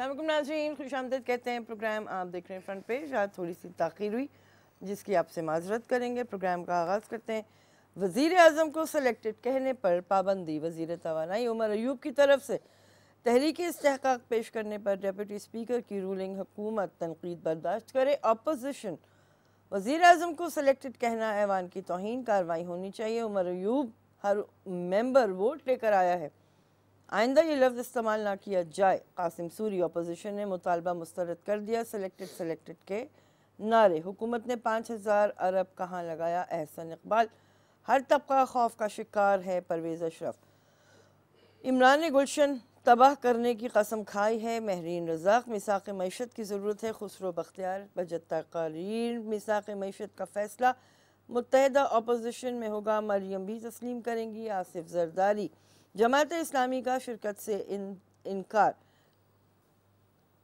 अल्लाम नाजीन खुश आमदद कहते हैं प्रोग्राम आप देख रहे हैं फ्रंट पेज आज थोड़ी सी ताखिर हुई जिसकी आपसे माजरत करेंगे प्रोग्राम का आगाज़ करते हैं वज़ी अजम को सेलेक्टेड कहने पर पाबंदी वज़ी तोानाई उमर अयूब की तरफ से तहरीक इसक पेश करने पर डेप्यूटी स्पीकर की रूलिंग हुकूमत तनकीद बर्दाश्त करे अपोजिशन वज़ी अजम को सेलेक्टेड कहना ऐवान की तोहन कार्रवाई होनी चाहिए उमर अयूब हर मेम्बर वोट लेकर आया है आइंदा ये लफ्ज़ इस्तेमाल ना किया जाए कासिम सूरी अपोजिशन ने मुतालबा मुस्तरद कर दिया सेलेक्टेड सेलेक्टेड के नारे हुकूमत ने पाँच हज़ार अरब कहाँ लगाया एहसन इकबाल हर तबका खौफ का शिकार है परवेज़ अशरफ इमरान ने गुलशन तबाह करने की कसम खाई है महरीन रजाक मिसाक मीशत की ज़रूरत है खुसरो बख्तियार बजट तकारीर मिसाक मीशत का फ़ैसला मुतहदा अपोजिशन में होगा मरियम भी तस्लीम करेंगी आसिफ जरदारी जमात इस्लामी का शिरकत से इन इनकार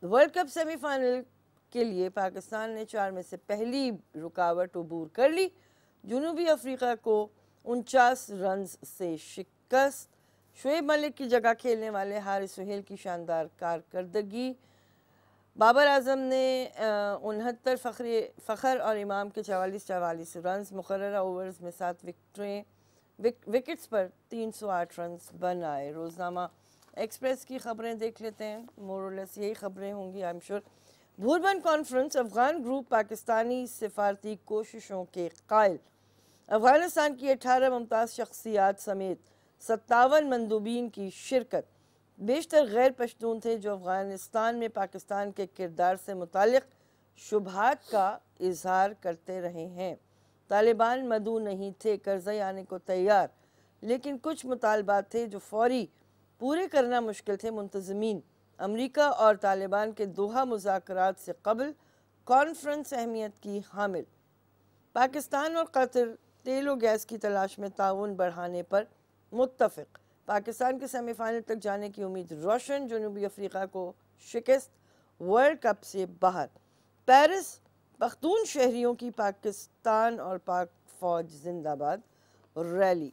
वर्ल्ड कप सेमीफाइनल के लिए पाकिस्तान ने चार में से पहली रुकावट अबूर कर ली जनूबी अफ्रीका को उनचास रन से शिकस्त शुएब मलिक की जगह खेलने वाले हारिस सुहेल की शानदार कारकर्दगी बाबर आजम ने उनहत्तर फखरे फ़खर और इमाम के चवालीस चवालीस रन मुकर ओवर्स में सात विकटें विकेट्स पर 308 रन बनाए रोज़नामा एक्सप्रेस की खबरें देख लेते हैं मोरलेस यही खबरें होंगी I am sure Bhurban conference Afghan group Pakistani सिफारती कोशिशों के कायल अफगानिस्तान की 18 मुमताज़ शख्सियात समेत सत्तावन मंदूबीन की शिरकत बेशतर गैर पश्तून थे जो अफगानिस्तान में पाकिस्तान के किरदार से मुतल शुभात का इजहार करते रहे हैं तालिबान मदू नहीं थे कर्जे आने को तैयार लेकिन कुछ मुतालबात थे जो फौरी पूरे करना मुश्किल थे मुंतजमीन अमरीका और तालिबान के दोहा मुजाकर से कबल कॉन्फ्रेंस अहमियत की हामिल पाकिस्तान और कतर तेल और गैस की तलाश में ताउन बढ़ाने पर मुतफ पाकिस्तान के सेमीफाइनल तक जाने की उम्मीद रोशन जनूबी अफ्रीका को शिकस्त वर्ल्ड कप से बाहर पेरिस पख्तून शहरियों की पाकिस्तान और पाक फौज जिंदाबाद rally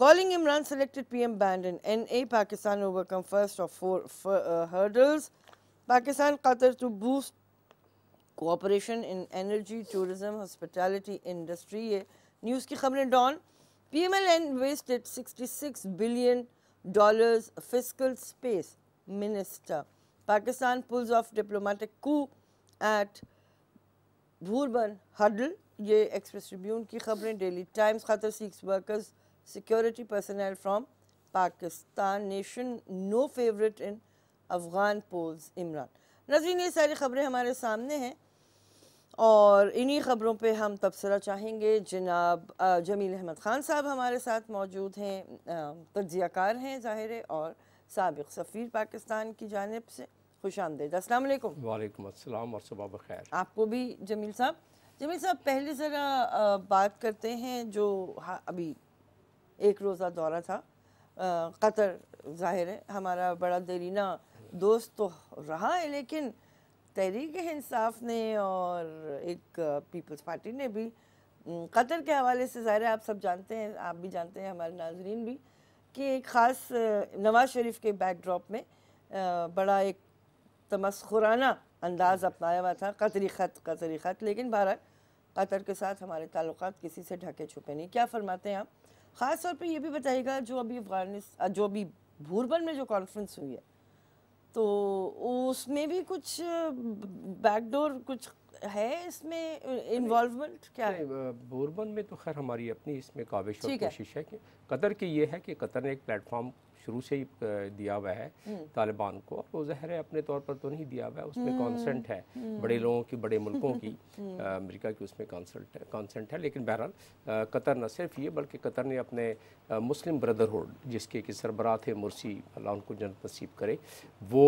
Calling Imran selected PM band in NA, Pakistan overcome first of four uh, hurdles. Pakistan Qatar to boost cooperation in energy, tourism, hospitality industry. ये news की खबरें Dawn PMLN wasted 66 billion dollars fiscal space minister. Pakistan pulls off diplomatic coup at Bhurban huddle ये Express Tribune की खबरें Daily Times खातर six workers security personnel from Pakistan nation no favourite in Afghan polls Imran नजरीन ये सारी खबरें हमारे सामने हैं और इन्हीं खबरों पे हम तबसरा चाहेंगे जनाब जमील अहमद ख़ान साहब हमारे साथ मौजूद हैं तजिया हैं ज़ाहिर और सबक सफ़ीर पाकिस्तान की जानब से खुश आमदेद अस्सलाम वालेकुम और सुबह बखैर आपको भी जमील साहब जमील साहब पहले ज़रा बात करते हैं जो अभी एक रोज़ा दौरा था कतर ज़ाहिर है हमारा बड़ा दरीना दोस्त तो रहा है लेकिन तहरीक इंसाफ ने और एक पीपल्स पार्टी ने भी कतर के हवाले से ज़ाहिर आप सब जानते हैं आप भी जानते हैं हमारे नाजरीन भी कि एक ख़ास नवाज़ शरीफ के बैकड्रॉप में बड़ा एक तमस्खुराना अंदाज़ अपनाया हुआ था कतरी ख़त कतरी ख़त लेकिन भारत कतर के साथ हमारे ताल्लुक किसी से ढके छुपे नहीं क्या फरमाते हैं आप ख़ास तौर पर यह भी बताइएगा जो अभी अफगानिस्तान जो अभी भूरबन में जो कॉन्फ्रेंस हुई है तो उसमें भी कुछ बैकडोर कुछ है इसमें इन्वॉल्वमेंट क्या है बोरबन में तो खैर हमारी अपनी इसमें काविश और कोशिश है कि कतर की ये है कि कतर ने एक प्लेटफॉर्म शुरू से ही दिया हुआ है हम्म। तालिबान को और वो जहर है अपने तौर पर तो नहीं दिया हुआ है उसमें कॉन्सेंट हम्म। है हम्म। बड़े लोगों की बड़े मुल्कों की अमेरिका की उसमें कॉन्सेंट कॉन्सेंट है लेकिन बहरहाल कतर न सिर्फ ये बल्कि कतर ने अपने मुस्लिम ब्रदरहुड जिसके कि सरबराह थे मुर्सी अल्लाह उनको जन्म नसीब करे वो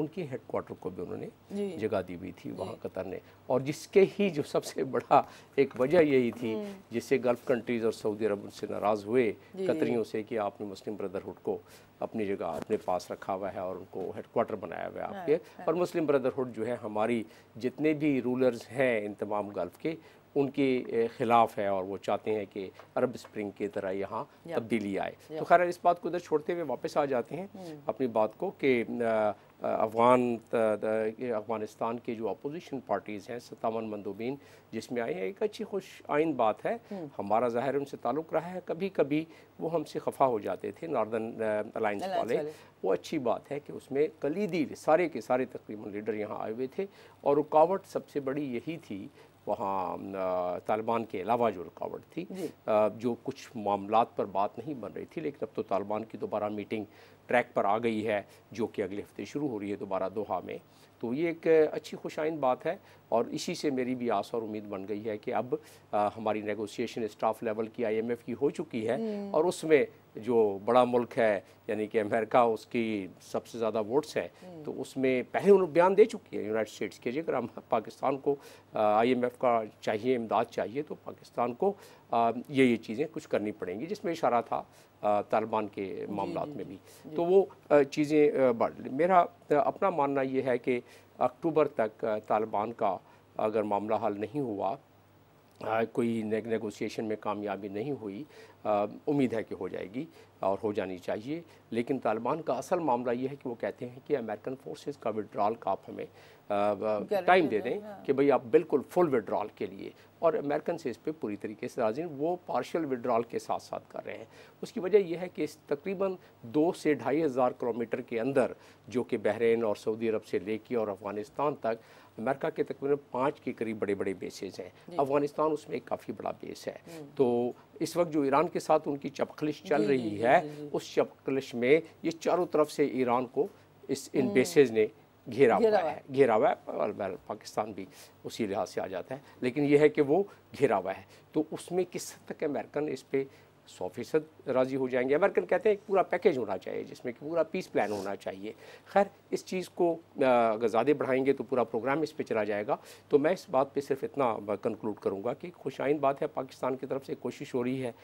उनके हेड क्वार्टर को भी उन्होंने जगह दी हुई थी वहाँ कतर ने और जिसके ही जो सबसे बड़ा एक वजह यही थी जिससे गल्फ़ कंट्रीज़ और सऊदी अरब उनसे नाराज़ हुए कतरीों से कि आपने मुस्लिम ब्रदर ब्रदरहुड को अपनी जगह अपने पास रखा हुआ है और उनको हेडकोार्टर बनाया हुआ है आपके और मुस्लिम ब्रदरहुड जो है हमारी जितने भी रूलर्स हैं इन तमाम गल्फ़ के उनके ख़िलाफ़ है और वो चाहते हैं कि अरब स्प्रिंग की तरह यहाँ तब्दीली आए तो खैर इस बात को उधर छोड़ते हुए वापस आ जाते हैं hmm. अपनी बात को कि अफगान अफगानिस्तान के जो अपोजिशन पार्टीज़ हैं सत्तावन मंदोबीन जिसमें आए हैं एक अच्छी खुश आइन बात है हम्म। हमारा ज़ाहिर उनसे ताल्लुक़ रहा है कभी कभी वो हमसे खफा हो जाते थे नॉर्दर्न अलाइंस वाले वो अच्छी बात है कि उसमें कलीदी सारे के सारे तकरीबन लीडर यहाँ आए हुए थे और रुकावट सबसे बड़ी यही थी वहाँ तालिबान के अलावा जो रुकावट थी जो कुछ मामला पर बात नहीं बन रही थी लेकिन अब तो तालिबान की दोबारा मीटिंग ट्रैक पर आ गई है जो कि अगले हफ्ते शुरू हो रही है दोबारा दोहा में तो ये एक अच्छी खुशाइन बात है और इसी से मेरी भी आस और उम्मीद बन गई है कि अब आ, हमारी नेगोशिएशन स्टाफ लेवल की आईएमएफ की हो चुकी है और उसमें जो बड़ा मुल्क है यानी कि अमेरिका उसकी सबसे ज़्यादा वोट्स है हम्म। तो उसमें पहले उन्होंने बयान दे चुकी है यूनाइटेड स्टेट्स के अगर हम पाकिस्तान को आईएमएफ का चाहिए इमदाद चाहिए तो पाकिस्तान को आ, ये ये चीज़ें कुछ करनी पड़ेंगी जिसमें इशारा था तालिबान के मामला में भी तो वो चीज़ें बढ़ मेरा अपना मानना ये है कि अक्टूबर तक तालिबान का अगर मामला हल नहीं हुआ आ, कोई नेगोशिएशन में कामयाबी नहीं हुई उम्मीद है कि हो जाएगी और हो जानी चाहिए लेकिन तालिबान का असल मामला ये है कि वो कहते हैं कि अमेरिकन फोर्सेस का विड्रॉल का आप हमें टाइम दे दें हाँ। कि भाई आप बिल्कुल फुल विड्रॉल के लिए और अमेरिकन से इस पर पूरी तरीके से राजी वो पार्शियल विड्रॉल के साथ साथ कर रहे हैं उसकी वजह यह है कि इस तकरीबन दो से ढाई हज़ार किलोमीटर के अंदर जो कि बहरीन और सऊदी अरब से लेके और अफ़गानिस्तान तक अमेरिका के तकरीबन पाँच के करीब बड़े बड़े बेसेज हैं अफगानिस्तान उसमें एक काफ़ी बड़ा बेस है हम्म। तो इस वक्त जो ईरान के साथ उनकी चपखलिश चल रही है उस चपखलिश में ये चारों तरफ से ईरान को इस इन बेसेज हम्म। ने घेरा हुआ है घेरा हुआ है पाकिस्तान भी उसी लिहाज से आ जाता है लेकिन यह है कि वो घेरा हुआ है तो उसमें किस हद तक अमेरिका ने इस पर सौ फीसद राज़ी हो जाएंगे अमेरिकन कहते हैं एक पूरा पैकेज होना चाहिए जिसमें कि पूरा पीस प्लान होना चाहिए खैर इस चीज़ को अगर ज़्यादा बढ़ाएंगे तो पूरा प्रोग्राम इस पर चला जाएगा तो मैं इस बात पर सिर्फ इतना कंक्लूड करूँगा कि खुशाइन बात है पाकिस्तान की तरफ से कोशिश हो रही है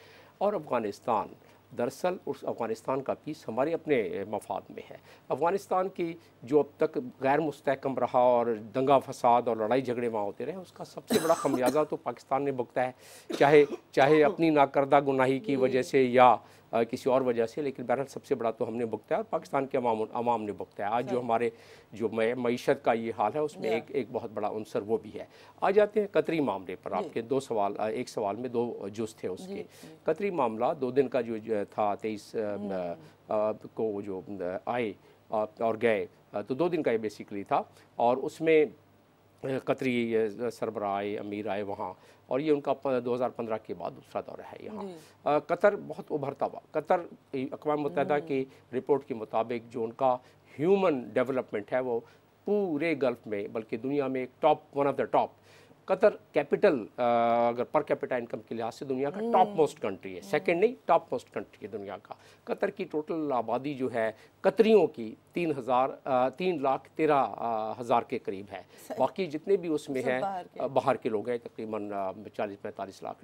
और अफ़गानिस्तान दरअसल उस अफ़गानिस्तान का पीस हमारे अपने मफाद में है अफ़गानिस्तान की जो अब तक गैर मुस्तकम रहा और दंगा फसाद और लड़ाई झगड़े वहाँ होते रहे उसका सबसे बड़ा खमियाजा तो पाकिस्तान ने भुगता है चाहे चाहे अपनी नाकर्दा गुनाही की वजह से या किसी और वजह से लेकिन बहरहाल सबसे बड़ा तो हमने भुगता है और पाकिस्तान के अवाम अवाम ने भुगता है आज जो हमारे जो मीशत का ये हाल है उसमें एक एक बहुत बड़ा अनसर वो भी है आ जाते हैं कतरी मामले पर आपके दो सवाल एक सवाल में दो जुज थे उसके कतरी मामला दो दिन का जो था तेईस हम्म। को जो आए और गए तो दो दिन का ये बेसिकली था और उसमें कतरी सरबरा आए अमीर आए वहाँ और ये उनका 2015 के बाद दूसरा दौर है यहाँ कतर बहुत उभरता हुआ कतर अकवा मुतहदा हम्म। की रिपोर्ट के मुताबिक जो उनका ह्यूमन डेवलपमेंट है वो पूरे गल्फ में बल्कि दुनिया में एक top one of the top Qatar capital अगर पर कैपिटा इनकम के लिहाज से दुनिया का टॉप हम्म। मोस्ट कंट्री है सेकंड नहीं टॉप मोस्ट कंट्री है दुनिया का कतर की टोटल आबादी जो है कतरियों की तीन हज़ार तीन लाख तेरह हज़ार के करीब है बाकी जितने भी उसमें हैं बाहर के लोग हैं तकरीबन चालीस पैंतालीस लाख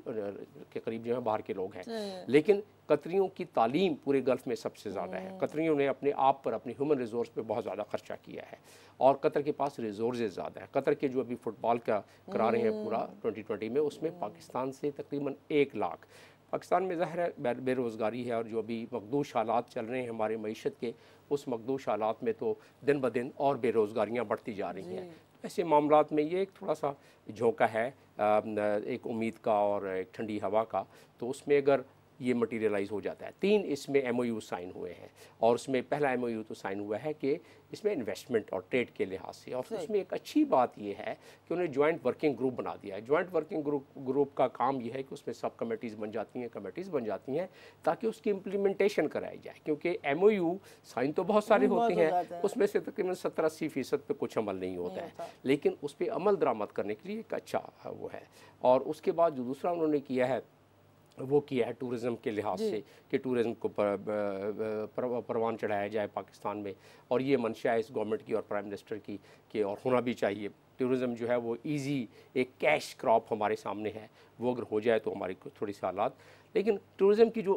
के करीब जो है बाहर के लोग हैं लेकिन कतरियों की तालीम पूरे गल्फ़ में सबसे ज़्यादा है हम्म। कतरीों ने अपने आप पर अपने ह्यूमन रिसोर्स पे बहुत ज़्यादा खर्चा किया है और कतर के पास रिसोर्स ज़्यादा है कतर के जो अभी फुटबॉल का करा रहे हैं पूरा 2020 हम्म। में उसमें हम्म। पाकिस्तान से तकरीबन एक लाख पाकिस्तान में ज़ाहिर है बेरोज़गारी है और जो अभी मखदूश हालात चल रहे हैं हमारे मीशत के उस मखदूश हालात में तो दिन ब दिन और बेरोज़गारियाँ बढ़ती जा रही हैं तो ऐसे मामला में ये एक थोड़ा सा झोंका है एक उम्मीद का और एक ठंडी हवा का तो उसमें अगर ये मटेरियलाइज हो जाता है तीन इसमें एम साइन हुए हैं और उसमें पहला एम तो साइन हुआ है कि इसमें इन्वेस्टमेंट और ट्रेड के लिहाज से और उसमें एक अच्छी बात यह है कि उन्हें जॉइंट वर्किंग ग्रुप बना दिया है जॉइंट वर्किंग ग्रुप ग्रुप का काम यह है कि उसमें सब कमेटीज़ बन जाती हैं कमेटीज़ बन जाती हैं ताकि उसकी इम्प्लीमेंटेशन कराई जाए क्योंकि एम साइन तो बहुत सारे होते हैं उसमें से तकरीबन सत्तर अस्सी फ़ीसद पर कुछ अमल नहीं होता है लेकिन उस पर अमल दरामद करने के लिए एक अच्छा वो है और उसके बाद जो दूसरा उन्होंने किया है वो किया है टूरिज़म के लिहाज से कि टूरिज़म को परवान चढ़ाया जाए पाकिस्तान में और ये मंशा है इस गवर्नमेंट की और प्राइम मिनिस्टर की कि और होना भी चाहिए टूरिज़म जो है वो ईजी एक कैश क्रॉप हमारे सामने है वो अगर हो जाए तो हमारी थोड़ी सी हालात लेकिन टूरिज़्म की जो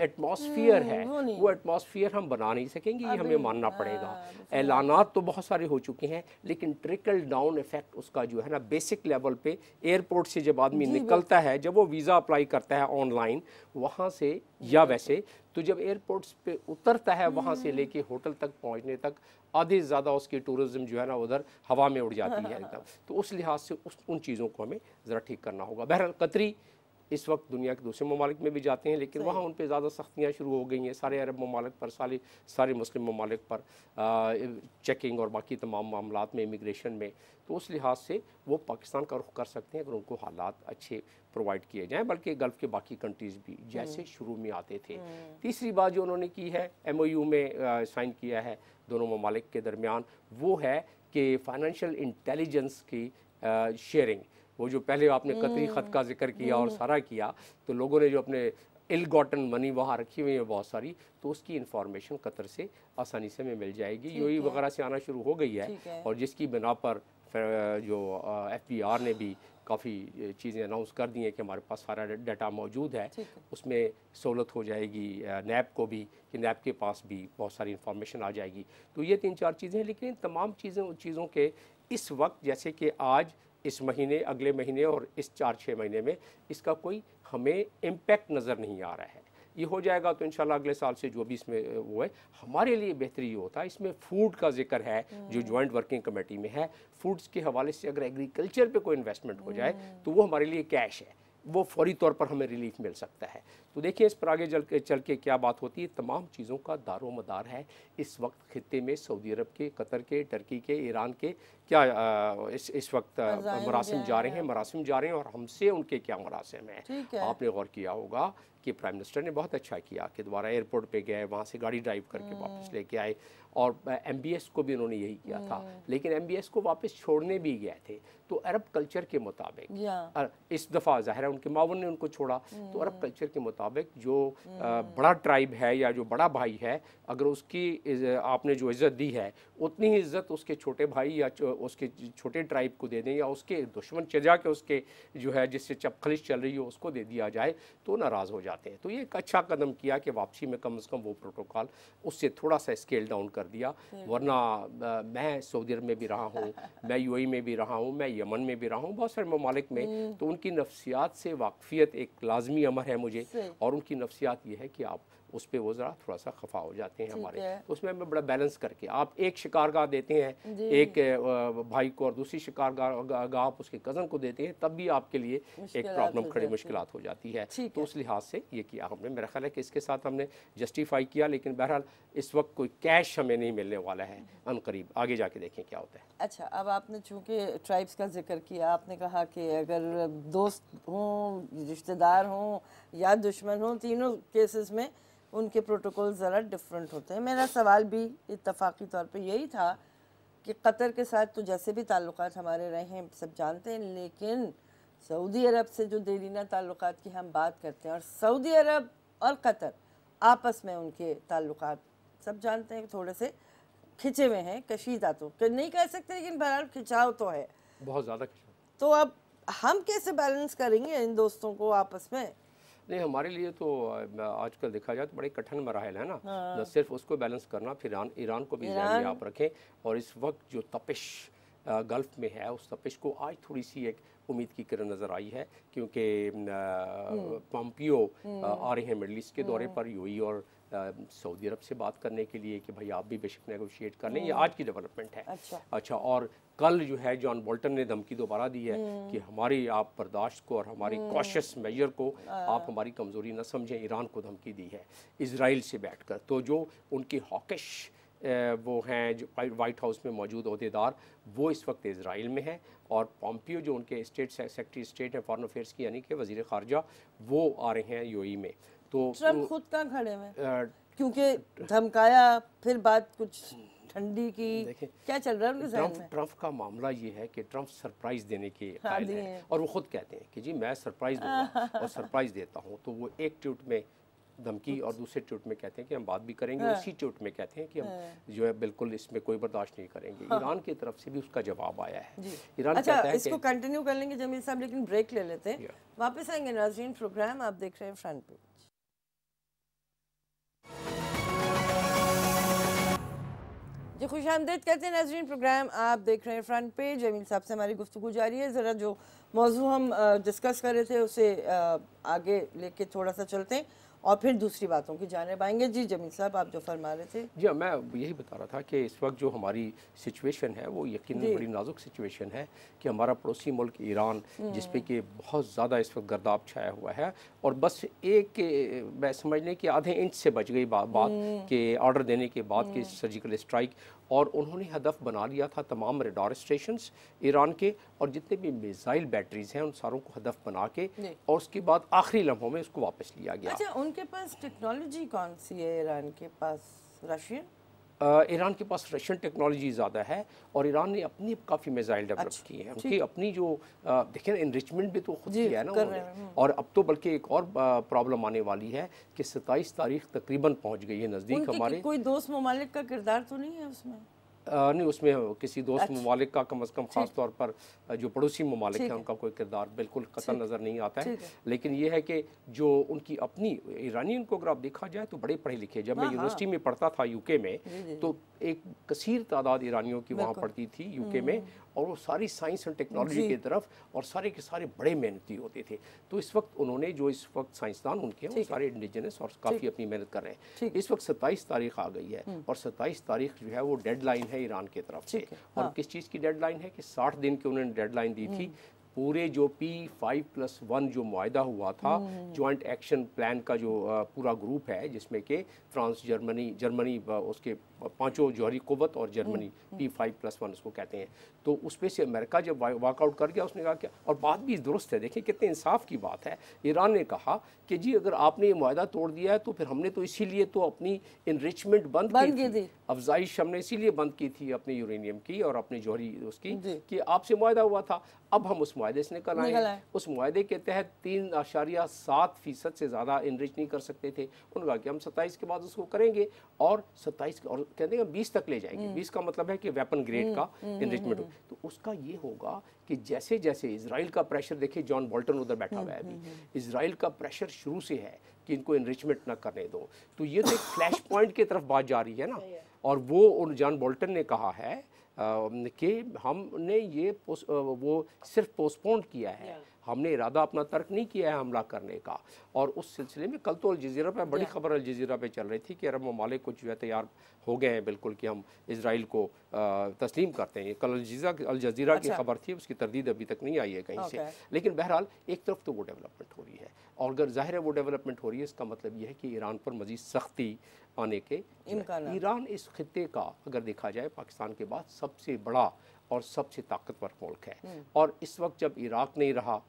एटमॉस्फियर है हम्म, वो एटमॉस्फियर हम बना नहीं सकेंगे ये हमें मानना पड़ेगा हाँ, ऐलानात तो बहुत सारे हो चुके हैं लेकिन ट्रिकल डाउन इफेक्ट उसका जो है ना बेसिक लेवल पे एयरपोर्ट से जब आदमी निकलता है जब वो वीज़ा अप्लाई करता है ऑनलाइन वहाँ से या वैसे तो जब एयरपोर्ट्स पे उतरता है वहाँ से हम्म। लेके होटल तक पहुँचने तक आधे से ज़्यादा उसकी टूरिज़्म जो है ना उधर हवा में उड़ जाती है एकदम तो उस लिहाज से उस उन चीज़ों को हमें ज़रा ठीक करना होगा बहरहाल कतरी इस वक्त दुनिया के दूसरे ममालिक में भी जाते हैं लेकिन वहाँ उन पर ज़्यादा सख्तियाँ शुरू हो गई हैं सारे अरब ममालिक पर सारे सारे मुस्लिम ममालिक पर चेकिंग और बाकी तमाम मामला में इमिग्रेशन में तो उस लिहाज से वो पाकिस्तान का रुख कर सकते हैं अगर उनको हालात अच्छे प्रोवाइड किए जाएं बल्कि गल्फ़ के बाकी कंट्रीज़ भी जैसे हम्म। शुरू में आते थे हम्म। तीसरी बात जो उन्होंने की है एम में साइन किया है दोनों ममालिक के दरमियान वो है कि फाइनेंशियल इंटेलिजेंस की शेयरिंग वो जो पहले आपने कतरी ख़त का हम्म। जिक्र किया और सारा किया तो लोगों ने जो अपने इल गॉटन मनी वहाँ रखी हुई है बहुत सारी तो उसकी इंफॉर्मेशन कतर से आसानी से हमें मिल जाएगी यू वगैरह से आना शुरू हो गई है, है। और जिसकी बिना पर जो एफ ने भी काफ़ी चीज़ें अनाउंस कर दी हैं कि हमारे पास सारा डाटा मौजूद है उसमें सहूलत हो जाएगी नैब को भी कि नैब के पास भी बहुत सारी इंफॉर्मेशन आ जाएगी तो ये तीन चार चीज़ें हैं लेकिन तमाम चीज़ें उन चीज़ों के इस वक्त जैसे कि आज इस महीने अगले महीने और इस चार छः महीने में इसका कोई हमें इम्पेक्ट नज़र नहीं आ रहा है ये हो जाएगा तो इन अगले साल से जो भी इसमें वो है हमारे लिए बेहतरी ये होता है इसमें फूड का जिक्र है जो जॉइंट वर्किंग कमेटी में है फूड्स के हवाले से अगर एग्रीकल्चर पर कोई इन्वेस्टमेंट हो जाए हम्म। तो वो हमारे लिए कैश है वो फौरी तौर पर हमें रिलीफ मिल सकता है तो देखिए इस पर आगे चल के चल के क्या बात होती है तमाम चीज़ों का दारो मदार है इस वक्त खत्े में सऊदी अरब के कतर के टर्की के ईरान के क्या इस इस वक्त मरासम जा रहे हैं मरासम जा रहे हैं और हमसे उनके क्या मरासम हैं है। आपने गौर किया होगा कि प्राइम मिनिस्टर ने बहुत अच्छा किया कि दोबारा एयरपोर्ट पर गए वहाँ से गाड़ी ड्राइव करके हम्म। वापस लेके आए और एम को भी उन्होंने यही किया था हम्म। लेकिन एम को वापस छोड़ने भी गए थे तो अरब कल्चर के मुताबिक इस दफ़ा ज़ाहिर है उनके मावन ने उनको छोड़ा तो अरब हम्म। कल्चर के मुताबिक मुताबिक जो हम्म। बड़ा ट्राइब है या जो बड़ा भाई है अगर उसकी आपने जो इज़्ज़त दी है उतनी ही इज़्ज़त उसके छोटे भाई या उसके छोटे ट्राइब को दे दें या उसके दुश्मन चजा के उसके जो है जिससे चपखलिश चल रही हो उसको दे दिया जाए तो नाराज़ हो जाते हैं तो ये एक अच्छा कदम किया कि वापसी में कम अज़ कम वो प्रोटोकॉल उससे थोड़ा सा स्केल डाउन कर दिया हम्म। वरना मैं सऊदी अरब में भी रहा हूँ मैं यू में भी रहा हूँ मैं यमन में भी रहा हूँ बहुत सारे ममालिक में हम्म। तो उनकी नफसियात से वाकफियत एक लाजमी अमर है मुझे और उनकी नफसियात ये है कि आप उस पर वो ज़रा थोड़ा सा खफा हो जाते हैं हमारे है। उसमें हमें बड़ा बैलेंस करके आप एक शिकारगाह देते हैं एक भाई को और दूसरी शिकारगाह आप उसके कज़न को देते हैं तब भी आपके लिए एक प्रॉब्लम खड़ी मुश्किल हो जाती है तो उस लिहाज से ये किया हमने मेरा ख्याल है कि इसके साथ हमने जस्टिफाई किया लेकिन बहरहाल इस वक्त कोई कैश हमें नहीं मिलने वाला है करीब आगे जाके देखें क्या होता है अच्छा अब आपने चूँकि ट्राइब्स का जिक्र किया आपने कहा कि अगर दोस्त हों रिश्तेदार हों या दुश्मन हों तीनों केसेस में उनके प्रोटोकॉल ज़रा डिफरेंट होते हैं मेरा सवाल भी इतफाक़ी तौर पर यही था कि कतर के साथ तो जैसे भी ताल्लुक हमारे रहे हैं सब जानते हैं लेकिन सऊदी अरब से जो देरीना ताल्लुक की हम बात करते हैं और सऊदी अरब और कतर आपस में उनके ताल्लुक सब जानते हैं थोड़े से खिंचे हुए हैं कशीदा तो नहीं कह सकते लेकिन बहरहाल खिंचाव तो है बहुत ज़्यादा तो अब हम कैसे बैलेंस करेंगे इन दोस्तों को आपस में नहीं हमारे लिए तो आजकल देखा जाए तो बड़े कठिन मराहल है ना हाँ। न सिर्फ उसको बैलेंस करना फिर ईरान ईरान को भी आप रखें और इस वक्त जो तपिश गल्फ़ में है उस तपिश को आज थोड़ी सी एक उम्मीद की किरण नज़र आई है क्योंकि हम्म। पम्पियो हम्म। आ रहे हैं मिडल ईस्ट के दौरे हाँ। पर यूई और सऊदी अरब से बात करने के लिए कि भाई आप भी बेशक नेगोशिएट कर लें ये हम्म। आज की डेवलपमेंट है अच्छा, अच्छा और कल जो है जॉन बोल्टन ने धमकी दोबारा दी है हम्म। कि हमारी आप बर्दाश्त को और हमारी कॉशस हम्म। मेजर को हाँ। आप हमारी कमज़ोरी न समझें ईरान को धमकी दी है इसराइल से बैठ कर तो जो उनकी हॉकश वो हैं जो वाइट हाउस में मौजूद अहदेदार वो इस वक्त इसराइल में हैं और पॉम्पियो जो उनके स्टेट सेक्रेटरी स्टेट हैं फॉरन अफेयर्स की यानी कि वजीर खारजा वो आ रहे हैं यू e में तो ट्रम्प तो खुद कहाँ खड़े हुए क्योंकि धमकाया फिर बात कुछ ठंडी की क्या चल रहा है ट्रम्प ट्रम्प का मामला ये है कि ट्रम्प सरप्राइज देने के हाँ है। और वो खुद कहते हैं कि जी मैं सरप्राइज और सरप्राइज देता हूँ तो वो एक ट्वीट में धमकी और दूसरे ट्वीट में कहते हैं कि हम बात भी करेंगे हाँ। उसी ट्वीट में कहते हैं कि हम हाँ। जो है बिल्कुल इसमें कोई बर्दाश्त नहीं करेंगे हाँ। ईरान की तरफ से भी उसका जवाब आया है ईरान अच्छा, कहता है इसको कंटिन्यू कर लेंगे जमील साहब लेकिन ब्रेक ले लेते हैं वापस आएंगे नाजरीन प्रोग्राम आप देख रहे हैं फ्रंट पे जी खुश आमदेद कहते हैं नाजरीन प्रोग्राम आप देख रहे हैं फ्रंट पे जमीन साहब से हमारी गुफ्तु जारी है ज़रा जो मौजू हम डिस्कस कर रहे थे उसे आगे लेके थोड़ा सा चलते हैं और फिर दूसरी बातों की जानब पाएंगे जी जमील साहब आप जो फरमा रहे थे जी हाँ, मैं यही बता रहा था कि इस वक्त जो हमारी सिचुएशन है वो यकीन बड़ी नाजुक सिचुएशन है कि हमारा पड़ोसी मुल्क ईरान जिस हम्म। कि बहुत ज़्यादा इस वक्त गर्दाब छाया हुआ है और बस एक मैं समझ लें कि आधे इंच से बच गई बा, बात हम्म। के ऑर्डर देने के बाद कि सर्जिकल हम्म। स्ट्राइक और उन्होंने हदफ बना लिया था तमाम रेडार स्टेशन ईरान के और जितने भी मिज़ाइल बैटरीज हैं उन सारों को हदफ बना के और उसके बाद आखिरी लम्हों में उसको वापस लिया गया अच्छा उनके पास टेक्नोलॉजी कौन सी है ईरान के पास रशियन ईरान के पास रशियन टेक्नोलॉजी ज़्यादा है और ईरान ने अपनी काफ़ी मिज़ाइल डेवलप अच्छा, की हैं उनकी अपनी जो देखिए ना इनरिचमेंट भी तो खुद ही है ना उन्होंने हम्म। और अब तो बल्कि एक और प्रॉब्लम आने वाली है कि सत्ताईस तारीख तकरीबन पहुँच गई है नज़दीक हमारे कोई दोस्त ममालिक का किरदार तो नहीं है उसमें नहीं उसमें किसी दोस्त अच्छा। ममालिक का कम अज़ कम ख़ास तौर पर जो पड़ोसी ममालिक हैं उनका कोई किरदार बिल्कुल कतन नज़र नहीं आता है लेकिन यह है कि जो उनकी अपनी ईरानियन को अगर आप देखा जाए तो बड़े पढ़े लिखे जब मैं हाँ, हाँ। यूनिवर्सिटी में पढ़ता था यूके में तो एक कसीर तादाद ईरानियों की वहाँ पढ़ती थी यूके हम्म। में और वो सारी साइंस एंड टेक्नोलॉजी की तरफ और सारे के सारे बड़े मेहनती होते थे तो इस वक्त उन्होंने जो इस वक्त साइंसदान उनके हैं वो सारे इंडिजिनस और काफ़ी अपनी मेहनत कर रहे हैं इस वक्त सत्ताईस तारीख आ गई है हम्म। और सत्ताईस तारीख जो है वो डेड लाइन है ईरान की तरफ से और हाँ। किस चीज़ की डेड लाइन है कि साठ दिन की उन्होंने डेड लाइन दी थी हम्म। पूरे जो पी फाइव प्लस वन जो माहा हुआ था जॉइंट एक्शन प्लान का जो पूरा ग्रुप है जिसमें कि फ्रांस जर्मनी जर्मनी उसके और पाँचों जौहरी कुत और Germany P five plus one उसको कहते हैं तो उसमें से अमेरिका जब वॉकआउट कर गया उसने कहा कि और बात भी दुरुस्त है देखिए कितने इंसाफ की बात है ईरान ने कहा कि जी अगर आपने ये माहा तोड़ दिया है तो फिर हमने तो इसीलिए तो अपनी इनरिचमेंट बंद, बंद की थी अफजाइश हमने इसीलिए बंद की थी अपने यूरेनियम की और अपने जौहरी उसकी कि आपसे माहा हुआ था अब हम उस माहे से निकल आए उस माहे के तहत तीन आशारिया सात फीसद से ज़्यादा इनरिच नहीं कर सकते थे उन्होंने कहा कि हम सत्ताईस के बाद उसको करेंगे और सत्ताईस और कहते हैं बीस तक ले जाएगी हम्म। बीस का मतलब है कि वेपन ग्रेड हम्म, का इनरिचमेंट हम्म, तो उसका ये होगा कि जैसे जैसे इसराइल का प्रेशर देखिए जॉन बोल्टन उधर बैठा हुआ है अभी इसराइल का प्रेशर शुरू से है कि इनको इनरिचमेंट ना करने दो तो ये तो एक फ्लैश पॉइंट की तरफ बात जा रही है ना और वो जॉन बोल्टन ने कहा है कि हमने ये वो सिर्फ पोस्टपोन किया है हमने इरादा अपना तर्क नहीं किया है हमला करने का और उस सिलसिले में कल तो अलजीरा पर बड़ी खबर अलजीरा पर चल रही थी कि अरब ममालिक कुछ जो है तैयार हो गए हैं बिल्कुल कि हम इसराइल को तस्लीम करते हैं कल अलजीरा अलजीरा की अच्छा। खबर थी उसकी तरदीद अभी तक नहीं आई है कहीं से लेकिन बहरहाल एक तरफ तो वो डेवलपमेंट हो रही है और अगर ज़ाहिर है वो डेवलपमेंट हो रही है इसका मतलब यह है कि ईरान पर मजीद सख्ती आने के ईरान इस खत्े का अगर देखा जाए पाकिस्तान के बाद सबसे बड़ा और सबसे ताकतवर मुल्क है hmm. और इस वक्त जब इराक नहीं रहा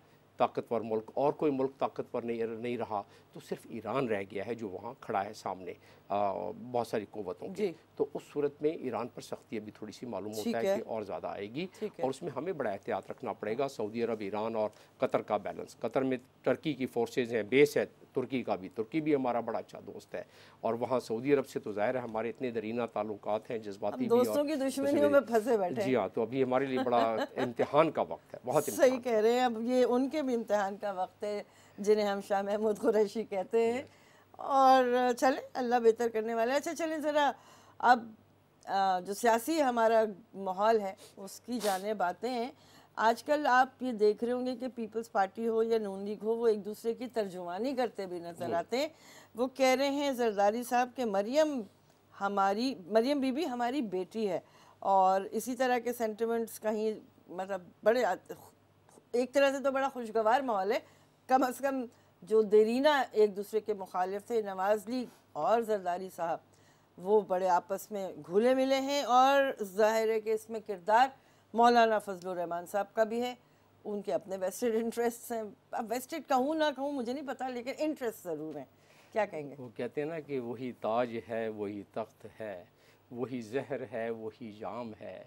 ताकतवर मुल्क और कोई मुल्क ताकतवर नहीं नहीं रहा तो सिर्फ ईरान रह गया है जो वहाँ खड़ा है सामने बहुत सारी कुतों की तो उस सूरत में ईरान पर सख्ती अभी थोड़ी सी मालूम होता है, है कि और ज़्यादा आएगी और उसमें हमें बड़ा एहतियात रखना पड़ेगा सऊदी अरब ईरान और कतर का बैलेंस कतर में टर्की की फोर्सेज हैं बेस है तुर्की का भी तुर्की भी हमारा बड़ा अच्छा दोस्त है और वहाँ सऊदी अरब से तो ज़ाहिर है हमारे इतने दरीना ताल्लुक हैं जज्बाती दोस्तों की दुश्मनियों में फंसे बैठे जी हाँ तो अभी हमारे लिए बड़ा इम्तहान का वक्त है बहुत सही कह रहे हैं अब ये उनके भी इम्तहान का वक्त है जिन्हें हम शाह महमूद कुरैशी कहते हैं और चलें अल्लाह बेहतर करने वाला अच्छा चलें ज़रा अब जो सियासी हमारा माहौल है उसकी जाने बातें हैं आजकल आप ये देख रहे होंगे कि पीपल्स पार्टी हो या नून लीग हो वो एक दूसरे की तर्जुमानी करते हुए नजर आते हैं वो कह रहे हैं जरदारी साहब के मरियम हमारी मरियम बीबी हमारी बेटी है और इसी तरह के सेंटिमेंट्स कहीं मतलब बड़े एक तरह से तो बड़ा खुशगवार माहौल है कम अज़ कम जो देरीना एक दूसरे के मुखालिफ थे नवाज लीग और जरदारी साहब वो बड़े आपस में घुले मिले हैं और ज़ाहिर है कि इसमें किरदार मौलाना फजलरहमान साहब का भी है उनके अपने वेस्टेड इंटरेस्ट हैं अब वेस्टेड कहूँ ना कहूँ मुझे नहीं पता लेकिन इंटरेस्ट ज़रूर हैं क्या कहेंगे वो कहते हैं ना कि वही ताज है वही तख्त है वही जहर है वही जाम है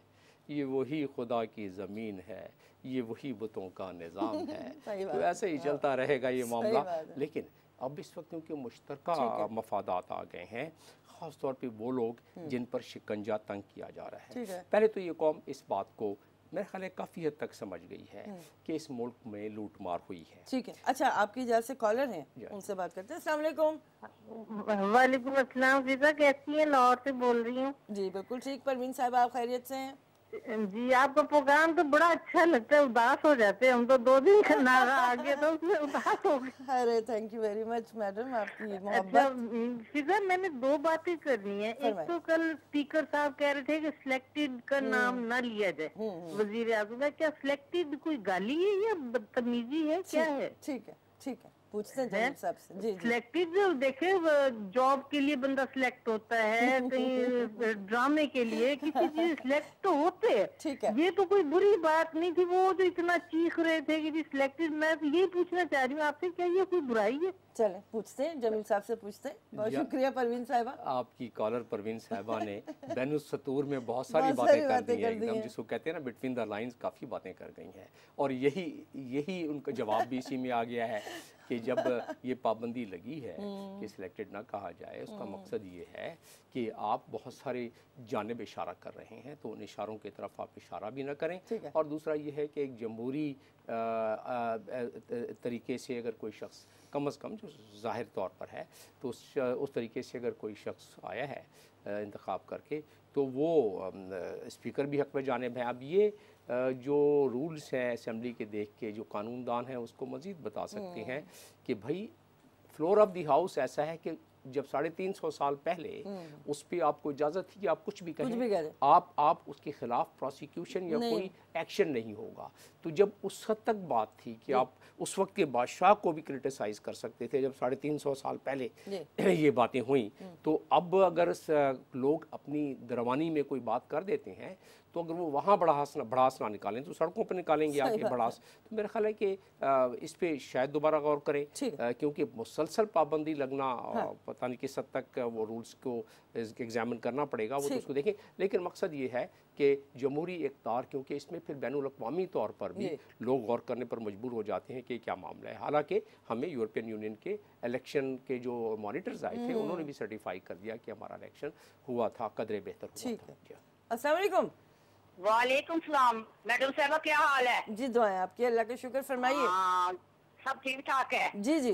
ये वही खुदा की ज़मीन है ये वही बुतों का निज़ाम है तो ऐसे ही हाँ। चलता रहेगा ये मामला लेकिन अब इस वक्त क्योंकि मुश्तरक मफादात आ गए हैं ख़ास तौर पे वो लोग हम्म। जिन पर शिकंजा तंग किया जा रहा है पहले तो ये कौम इस बात को मेरे ख्याल काफ़ी हद तक समझ गई है हम्म। कि इस मुल्क में लूटमार हुई है ठीक है अच्छा आपकी जहाँ से कॉलर हैं उनसे बात करते हैं असलम वालेकुम अस्सलाम कैसी है लाहौर से बोल रही हूँ जी बिल्कुल ठीक परवीन साहब आप खैरियत से हैं जी आपका प्रोग्राम तो बड़ा अच्छा लगता है उदास हो जाते हैं हम तो दो दिन का नारा आ गया तो उसमें उदास हो गया अरे thank you very much madam आपकी अच्छा हम्म, फिजा मैंने दो बातें करनी है एक तो कल स्पीकर साहब कह रहे थे कि सिलेक्टेड का हम्म। नाम ना लिया जाए वजीर आजम का क्या सिलेक्टेड कोई गाली है या बदतमीजी है क्या है ठीक है ठीक है पूछते हैं सबसे जी सिलेक्टिव देखे जॉब के लिए बंदा सिलेक्ट होता है कहीं ड्रामे के लिए किसी चीज सिलेक्ट तो होते हैं ठीक है ये तो कोई बुरी बात नहीं थी वो जो तो इतना चीख रहे थे कि सिलेक्टेड मैं तो यही पूछना चाह रही हूँ आपसे क्या ये कोई बुराई है चले पूछते हैं जमील साहब से पूछते हैं बहुत शुक्रिया परवीन साहबा आपकी कॉलर परवीन साहबा ने बैन सतूर में बहुत सारी बातें कर दी है एकदम जिसको कहते हैं ना बिटवीन द लाइंस काफ़ी बातें कर गई हैं और यही यही उनका जवाब भी इसी में आ गया है कि जब ये पाबंदी लगी है कि सिलेक्टेड हम्म। ना कहा जाए उसका हम्म। मकसद ये है कि आप बहुत सारे जानब इशारा कर रहे हैं तो उन इशारों की तरफ आप इशारा भी ना करें और दूसरा ये है कि एक जमहूरी तरीके से अगर कोई शख्स कम अज़ कम जो ज़ाहिर तौर पर है तो उस उस तरीके से अगर कोई शख्स आया है इंतखब करके तो वो स्पीकर भी हक में जानब है अब ये जो रूल्स हैं असम्बली के देख के जो कानून दान हैं उसको मज़ीद बता सकते हम्म। हैं कि भाई फ्लोर ऑफ दी हाउस ऐसा है कि जब साढ़े तीन सौ साल पहले हम्म। उस पर आपको इजाज़त थी कि आप कुछ भी कहें कुछ भी आप आप उसके खिलाफ प्रोसिक्यूशन या कोई एक्शन नहीं होगा तो जब उस हद तक बात थी कि आप उस वक्त के बादशाह को भी क्रिटिसाइज कर सकते थे जब साढ़े तीन सौ साल पहले ये बातें हुई हम्म। तो अब अगर लोग अपनी दरवानी में कोई बात कर देते हैं तो अगर वो वहाँ बढ़ास ना बढ़ास ना निकालें तो सड़कों पर निकालेंगे आगे बढ़ास तो मेरा ख्याल है कि इस पर शायद दोबारा गौर करें क्योंकि मुसलसल पाबंदी लगना हाँ। पता नहीं किस हद तक वो रूल्स को एग्जामिन करना पड़ेगा वो तो उसको देखें लेकिन मकसद ये है कि जमहूरी इकदार क्योंकि इसमें फिर बैन अवी तौर पर भी लोग गौर करने पर मजबूर हो जाते हैं कि क्या मामला है हालांकि हमें यूरोपियन यूनियन के इलेक्शन के जो मॉनिटर्स आए थे हम्म। उन्होंने भी सर्टिफाई कर दिया कि हमारा इलेक्शन हुआ था कदरे बेहतर हुआ था असल वालेकुम सलाम मैडम साहबा क्या हाल है जी दुआएं आपकी अल्लाह का शुक्र फरमाइए हाँ, सब ठीक ठाक है जी जी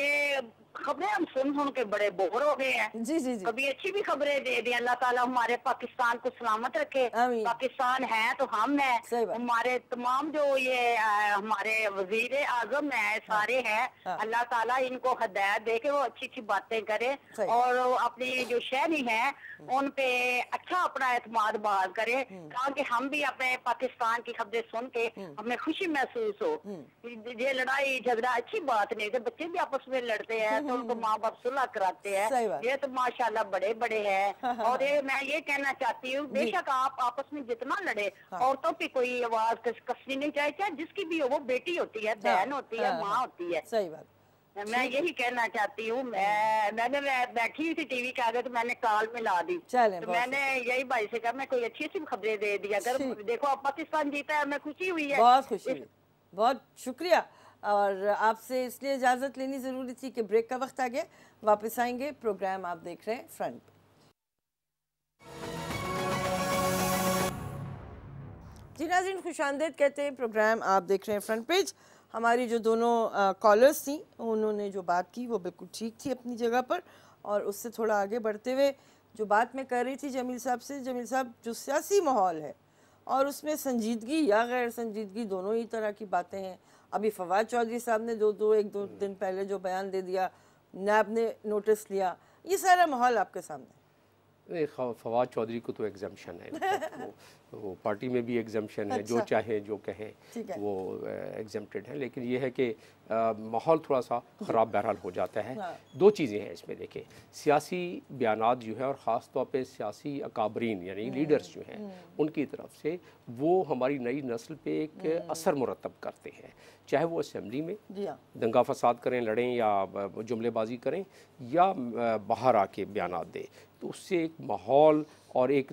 ये खबरें हम सुन सुन के बड़े बोर हो गए हैं जी जी जी कभी अच्छी भी खबरें दे दी अल्लाह ताला हमारे पाकिस्तान को सलामत रखे पाकिस्तान है तो हम है हमारे तमाम जो ये हमारे वजीर आजम है हाँ। सारे हैं हाँ। अल्लाह ताला इनको हदायत दे के वो अच्छी अच्छी बातें करे और अपनी जो शहरी है हम्म। उन पे अच्छा अपना एतमाद बहाल करे हम्म। ताकि हम भी अपने पाकिस्तान की खबरें सुन के हम्म। हमें खुशी महसूस हो ये लड़ाई झगड़ा अच्छी बात नहीं तो बच्चे भी आपस में लड़ते हैं तो उनको माँ बाप सुलह कराते हैं ये तो माशाल्लाह बड़े बड़े हैं हाँ, हाँ। और ये मैं ये कहना चाहती हूँ बेशक आप आपस में जितना लड़े हाँ। औरतों की कोई आवाज कसनी नहीं चाहिए चाहे जिसकी भी हो वो बेटी होती है बहन होती है माँ होती है सही बात मैं यही कहना चाहती हूँ मैं मैंने मैं बैठी हुई थी टीवी के आगे तो मैंने कॉल मिला दी तो मैंने यही भाई से कहा मैं कोई अच्छी अच्छी खबरें दे दी अगर देखो अब पाकिस्तान जीता है मैं खुशी हुई है बहुत खुशी बहुत शुक्रिया और आपसे इसलिए इजाज़त लेनी ज़रूरी थी कि ब्रेक का वक्त आ गया वापस आएंगे प्रोग्राम आप देख रहे हैं फ्रंट जी नाजिन खुश आंदेद कहते हैं प्रोग्राम आप देख रहे हैं फ्रंट पेज हमारी जो दोनों कॉलर्स थी उन्होंने जो बात की वो बिल्कुल ठीक थी अपनी जगह पर और उससे थोड़ा आगे बढ़ते हुए जो बात मैं कर रही थी जमील साहब से जमील साहब जो सियासी माहौल है और उसमें संजीदगी या गैर संजीदगी दोनों ही तरह की बातें हैं अभी फवाद चौधरी साहब ने जो दो एक दो दिन पहले जो बयान दे दिया नैब ने नोटिस लिया ये सारा माहौल आपके सामने फवाद चौधरी को तो एग्जामेशन अच्छा। है वो, वो पार्टी में भी एग्जामेशन है जो चाहे जो कहें वो एग्जामेड है लेकिन ये है कि माहौल थोड़ा सा ख़राब बहरहाल हो जाता है हाँ। दो चीज़ें हैं इसमें देखें सियासी बयान जो है और ख़ास तौर पे सियासी अकाबरीन यानी लीडर्स हम्म। जो हैं हम्म। उनकी तरफ से वो हमारी नई नस्ल पे एक हम्म। असर मुरतब करते हैं चाहे वो असम्बली में हाँ। दंगा फसाद करें लड़ें या जुमलेबाजी करें या बाहर आके बयान दें तो उससे एक माहौल और एक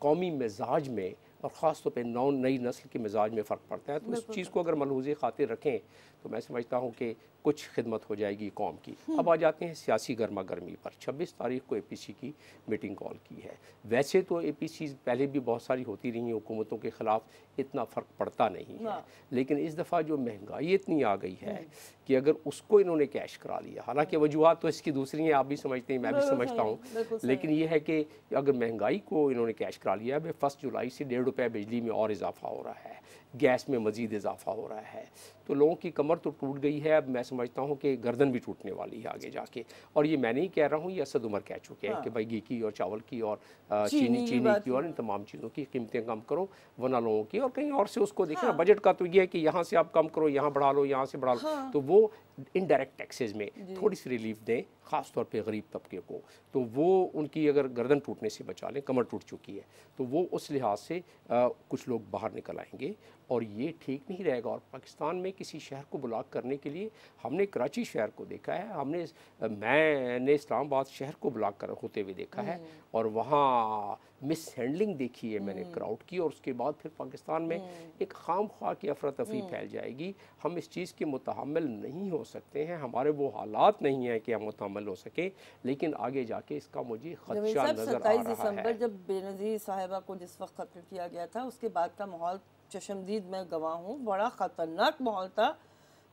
कौमी मिजाज में और ख़ास तौर पर नौ नई नस्ल के मिजाज में फ़र्क पड़ता है तो इस चीज़ को अगर मलहूज खातिर रखें तो मैं समझता हूँ कि कुछ खिदमत हो जाएगी कौम की हम्म। अब आ जाते हैं सियासी गर्मा गर्मी पर 26 तारीख को ए पी सी की मीटिंग कॉल की है वैसे तो ए पी सी पहले भी बहुत सारी होती रही हैं हुकूमतों के ख़िलाफ़ इतना फ़र्क पड़ता नहीं है लेकिन इस दफ़ा जो महंगाई इतनी आ गई है हम्म। कि अगर उसको इन्होंने कैश करा लिया हालांकि वजूहत तो इसकी दूसरी हैं आप भी समझते हैं मैं भी समझता हूँ लेकिन यह है कि अगर महंगाई को इन्होंने कैश करा लिया है फर्स्ट जुलाई से डेढ़ रुपये बिजली में और इजाफा हो रहा है गैस में मज़ीद इजाफा हो रहा है तो लोगों की कमर तो टूट गई है अब मैं समझता हूँ कि गर्दन भी टूटने वाली है आगे जाके और ये मैं नहीं कह रहा हूँ ये असद उमर कह चुके हैं हाँ। कि भाई घी की और चावल की और चीनी चीनी की और इन तमाम चीज़ों की कीमतें कम करो वना लोगों की और कहीं और से उसको देखें हाँ। बजट का तो ये है कि यहाँ से आप कम करो यहाँ बढ़ा लो यहाँ से बढ़ा लो हाँ। तो वो इनडायरेक्ट टैक्सेज में थोड़ी सी रिलीफ दें ख़ास तौर पे गरीब तबके को तो वो उनकी अगर गर्दन टूटने से बचा लें कमर टूट चुकी है तो वो उस लिहाज से आ, कुछ लोग बाहर निकल आएंगे और ये ठीक नहीं रहेगा और पाकिस्तान में किसी शहर को ब्लॉक करने के लिए हमने कराची शहर को देखा है हमने मैंने इस्लामाबाद शहर को ब्लॉक कर होते हुए देखा है हम्म। और वहाँ मिस हैंडलिंग देखी है मैंने क्राउड हम्म। की और उसके बाद फिर पाकिस्तान में हम्म। एक खाम खा की अफरा तफरी फैल जाएगी हम इस चीज़ के मुतहमल नहीं हो हो सकते हैं हमारे वो हालात नहीं है कि हम मुतमल हो सके लेकिन आगे जाके इसका मुझे खदशा नजर आ रहा दिसंबर है। जब बेनज़ीर साहिबा को जिस वक्त कत्ल किया गया था उसके बाद का माहौल चशमदीद मैं गवाह हूँ बड़ा ख़तरनाक माहौल था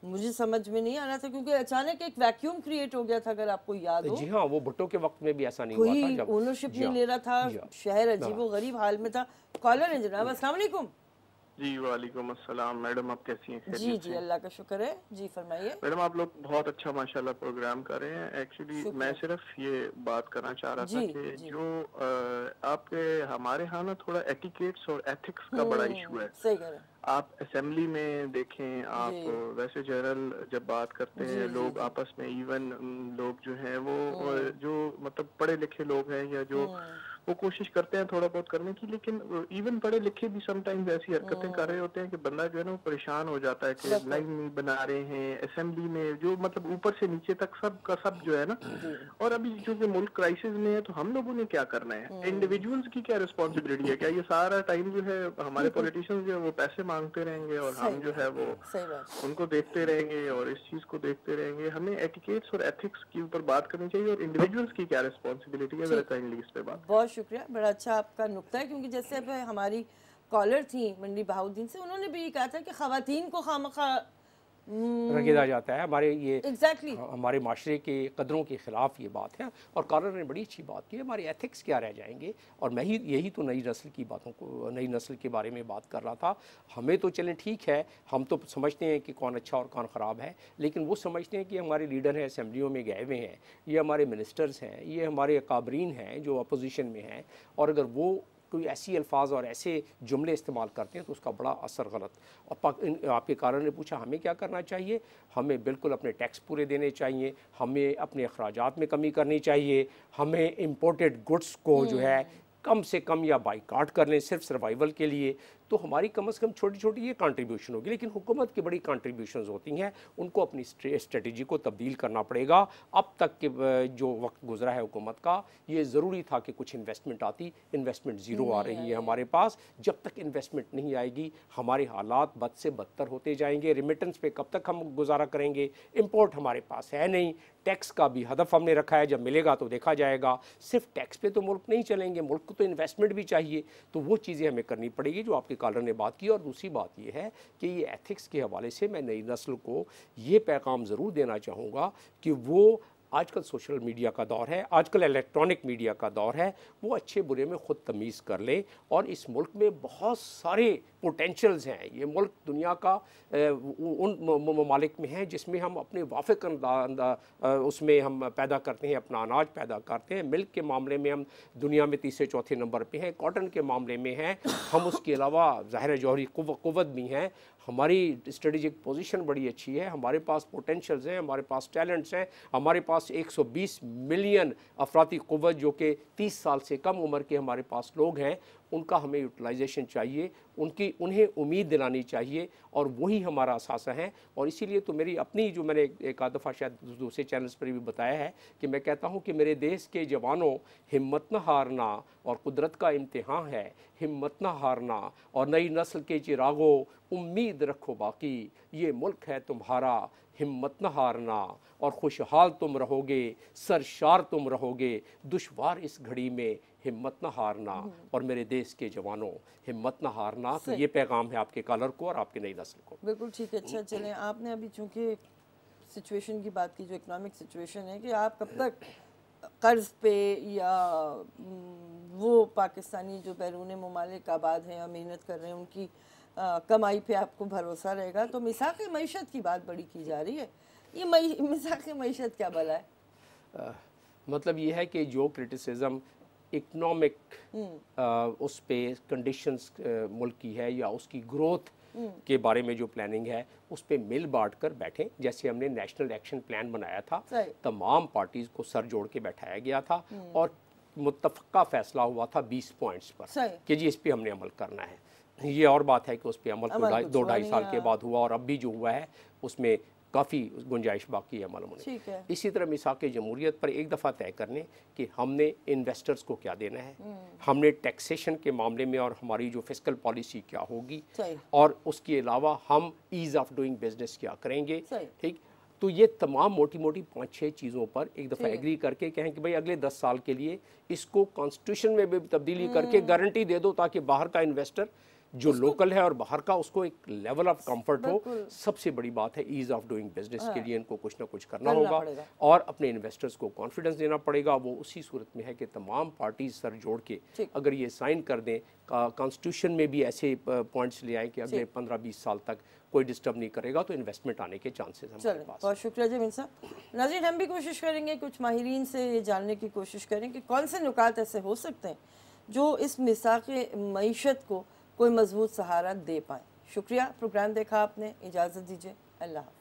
मुझे समझ में नहीं आ रहा था क्योंकि अचानक एक वैक्यूम क्रिएट हो गया था अगर आपको याद हो जी हाँ वो भुट्टो के वक्त में भी ऐसा नहीं हुआ था ओनरशिप नहीं हाँ, ले रहा था हाँ। शहर अजीब हाँ। व गरीब हाल में था कॉलर है जनाब असलकुम जी वालेकुम अस्सलाम मैडम आप कैसी हैं जी जी अल्लाह का शुक्र है जी फरमाइए मैडम आप लोग बहुत अच्छा माशाल्लाह प्रोग्राम कर रहे हैं एक्चुअली मैं सिर्फ ये बात करना चाह रहा था कि जो आपके हमारे यहाँ ना थोड़ा एटिकेट्स और एथिक्स का बड़ा इशू हम्म, है सही कह रहे हैं आप असेंबली में देखें आप वैसे जनरल जब बात करते हैं लोग आपस में इवन लोग जो है वो हम्म। जो मतलब पढ़े लिखे लोग हैं या जो हम्म। वो कोशिश करते हैं थोड़ा बहुत करने की लेकिन इवन पढ़े लिखे भी समटाइम्स ऐसी हरकतें कर रहे हम्म। होते हैं कि बंदा जो है ना वो परेशान हो जाता है कि लाइन नहीं बना रहे हैं असेंबली में जो मतलब ऊपर से नीचे तक सब का सब जो है ना और अभी चूंकि मुल्क क्राइसिस में है तो हम लोगों ने क्या करना है इंडिविजुअल्स हम्म। की क्या रिस्पॉन्सिबिलिटी है क्या ये सारा टाइम जो है हमारे पॉलिटिशियंस जो है वो पैसे मांगते रहेंगे और हम जो है वो उनको देखते रहेंगे और इस चीज को देखते रहेंगे हमें एटिकेट्स और एथिक्स के ऊपर बात करनी चाहिए और इंडिविजुअल्स की क्या रिस्पॉन्सिबिलिटी है इस बात बहुत शुक्रिया बड़ा अच्छा आपका नुकता है क्योंकि जैसे अब हमारी कॉलर थी मंडी बहाउद्दीन से उन्होंने भी ये कहा था कि खातन को खाम Hmm. रगेदा जाता है हमारे ये exactly. हमारे माशरे के कदरों के ख़िलाफ़ ये बात है और कॉलर ने बड़ी अच्छी बात की हमारे एथिक्स क्या रह जाएंगे और मैं ही यही तो नई नस्ल की बातों को नई नस्ल के बारे में बात कर रहा था हमें तो चलें ठीक है हम तो समझते हैं कि कौन अच्छा और कौन ख़राब है लेकिन वो समझते हैं कि हमारे लीडर हैं असम्बलियों में गए हुए हैं ये हमारे मिनिस्टर्स हैं ये हमारे काबरीन हैं जो अपोजिशन में हैं और अगर वो कोई ऐसी अल्फाज और ऐसे जुमले इस्तेमाल करते हैं तो उसका बड़ा असर गलत और आपके कारण ने पूछा हमें क्या करना चाहिए हमें बिल्कुल अपने टैक्स पूरे देने चाहिए हमें अपने अखराज में कमी करनी चाहिए हमें इम्पोर्टेड गुड्स को जो हम्म। है कम से कम या बाइकाट कर लें सिर्फ सर्वाइवल के लिए तो हमारी कम से कम छोटी छोटी ये कंट्रीब्यूशन होगी लेकिन हुकूमत की बड़ी कंट्रीब्यूशन होती हैं उनको अपनी स्ट्रेटी को तब्दील करना पड़ेगा अब तक के जो वक्त गुजरा है हुकूमत का ये ज़रूरी था कि कुछ इन्वेस्टमेंट आती इन्वेस्टमेंट ज़ीरो आ रही है हमारे पास जब तक इन्वेस्टमेंट नहीं आएगी हमारे हालात बद से बदतर होते जाएंगे रिमिटेंस पर कब तक हम गुजारा करेंगे इम्पोर्ट हमारे पास है नहीं टैक्स का भी हदफ हमने रखा है जब मिलेगा तो देखा जाएगा सिर्फ टैक्स पे तो मुल्क नहीं चलेंगे मुल्क को तो इन्वेस्टमेंट भी चाहिए तो वो चीज़ें हमें करनी पड़ेगी जो आपके कॉलर ने बात की और दूसरी बात यह है कि ये एथिक्स के हवाले से मैं नई नस्ल को ये पैगाम ज़रूर देना चाहूँगा कि वो आजकल सोशल मीडिया का दौर है आजकल इलेक्ट्रॉनिक मीडिया का दौर है वो अच्छे बुरे में ख़ुद तमीज़ कर लें और इस मुल्क में बहुत सारे पोटेंशल्स हैं ये मुल्क दुनिया का उन ममालिक में है जिसमें हम अपने वाफिक उसमें हम पैदा करते हैं अपना अनाज पैदा करते हैं मिल्क के मामले में हम दुनिया में तीसरे चौथे नंबर पर हैं कॉटन के मामले में हैं हम उसके अलावा ज़ाहिर जौहरी कुवत भी हैं हमारी स्ट्रेटेजिक पोजीशन बड़ी अच्छी है हमारे पास पोटेंशल्स हैं हमारे पास टैलेंट्स हैं हमारे पास 120 मिलियन अफराती कुत जो कि 30 साल से कम उम्र के हमारे पास लोग हैं उनका हमें यूटिलाइजेशन चाहिए उनकी उन्हें उम्मीद दिलानी चाहिए और वही हमारा असासा है और इसीलिए तो मेरी अपनी जो मैंने एक आध दफ़ा शायद दूसरे चैनल्स पर भी बताया है कि मैं कहता हूँ कि मेरे देश के जवानों हिम्मत न हारना और कुदरत का इम्तहान है हिम्मत न हारना और नई नस्ल के चिरागो उम्मीद रखो बाकी ये मुल्क है तुम्हारा हिम्मत न हारना और खुशहाल तुम रहोगे सरशार तुम रहोगे दुशवार इस घड़ी में हिम्मत ना हारना हम्म। और मेरे देश के जवानों हिम्मत ना हारना तो ये पैगाम है आपके कलर को और आपकी नई नस्ल को बिल्कुल ठीक है अच्छा चलें आपने अभी चूंकि सिचुएशन की बात की जो इकोनॉमिक सिचुएशन है कि आप कब तक कर्ज पे या हम्म, वो पाकिस्तानी जो बैरून ममालिक आबाद हैं या मेहनत कर रहे हैं उनकी कमाई पे आपको भरोसा रहेगा तो मिसाक मीशत की बात बड़ी की जा रही है ये मिसाक मीशत क्या भला है आ, मतलब ये है कि जो क्रिटिसिज्म इकनॉमिक hmm. uh, उस पर कंडीशंस uh, मुल्क की है या उसकी ग्रोथ hmm. के बारे में जो प्लानिंग है उस पर मिल बांट कर बैठे जैसे हमने नेशनल एक्शन प्लान बनाया था तमाम पार्टीज को सर जोड़ के बैठाया गया था hmm. और मुतफ़ा फैसला हुआ था 20 पॉइंट्स पर कि जी इस पर हमने अमल करना है ये और बात है कि उस पर अमल, अमल दो ढाई साल के बाद हुआ और अब भी जो हुआ है उसमें काफ़ी गुंजाइश बाकी है मालूम है इसी तरह मिसाक जमूरीत पर एक दफ़ा तय करने कि हमने इन्वेस्टर्स को क्या देना है हम्म। हमने टैक्सेशन के मामले में और हमारी जो फिजिकल पॉलिसी क्या होगी और उसके अलावा हम ईज़ ऑफ डूइंग बिजनेस क्या करेंगे ठीक तो ये तमाम मोटी मोटी पाँच छः चीज़ों पर एक दफ़ा एग्री करके कहें कि भाई अगले दस साल के लिए इसको कॉन्स्टिट्यूशन में भी तब्दीली हम्म। करके गारंटी दे दो ताकि बाहर का इन्वेस्टर जो लोकल है और बाहर का उसको एक लेवल ऑफ कंफर्ट हो सबसे बड़ी बात है ईज ऑफ डूइंग बिजनेस के लिए इनको कुछ ना कुछ करना होगा और अपने इन्वेस्टर्स को कॉन्फिडेंस देना पड़ेगा वो उसी सूरत में है कि तमाम पार्टीज सर जोड़ के अगर ये साइन कर दें कॉन्स्टिट्यूशन में भी ऐसे पॉइंट्स ले आए कि अगले पंद्रह बीस साल तक कोई डिस्टर्ब नहीं करेगा तो इन्वेस्टमेंट आने के चांसेस हमारे पास बहुत शुक्रिया जमीन साहब नाजिन हम भी कोशिश करेंगे कुछ माहरीन से ये जानने की कोशिश करें कि कौन से नुकात ऐसे हो सकते हैं जो इस मिसाक मीशत को कोई मजबूत सहारा दे पाएँ शुक्रिया प्रोग्राम देखा आपने इजाज़त दीजिए अल्लाह